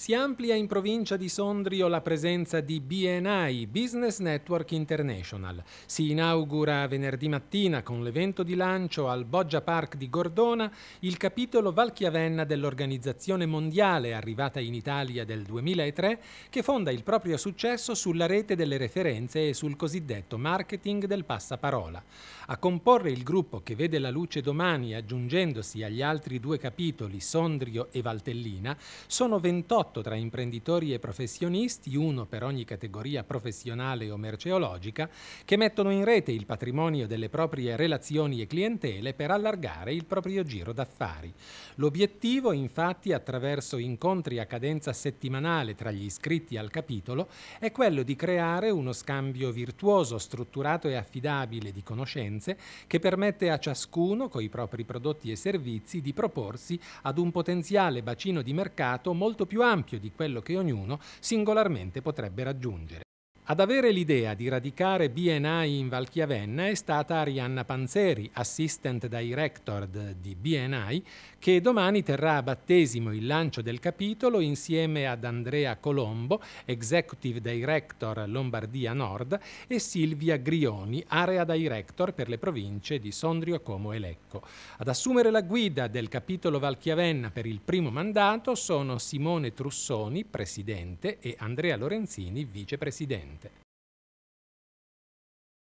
Si amplia in provincia di Sondrio la presenza di BNI, Business Network International. Si inaugura venerdì mattina con l'evento di lancio al Boggia Park di Gordona il capitolo Valchiavenna dell'Organizzazione Mondiale arrivata in Italia del 2003 che fonda il proprio successo sulla rete delle referenze e sul cosiddetto marketing del passaparola. A comporre il gruppo che vede la luce domani aggiungendosi agli altri due capitoli Sondrio e Valtellina sono 28 lotto tra imprenditori e professionisti, uno per ogni categoria professionale o merceologica, che mettono in rete il patrimonio delle proprie relazioni e clientele per allargare il proprio giro d'affari. L'obiettivo, infatti, attraverso incontri a cadenza settimanale tra gli iscritti al capitolo, è quello di creare uno scambio virtuoso, strutturato e affidabile di conoscenze che permette a ciascuno, coi propri prodotti e servizi, di proporsi ad un potenziale bacino di mercato molto più ampio ampio di quello che ognuno singolarmente potrebbe raggiungere. Ad avere l'idea di radicare BNI in Valchiavenna è stata Arianna Panzeri, assistant director di BNI, che domani terrà a battesimo il lancio del capitolo insieme ad Andrea Colombo, executive director Lombardia Nord, e Silvia Grioni, area director per le province di Sondrio, Como e Lecco. Ad assumere la guida del capitolo Valchiavenna per il primo mandato sono Simone Trussoni, presidente, e Andrea Lorenzini, vicepresidente niente.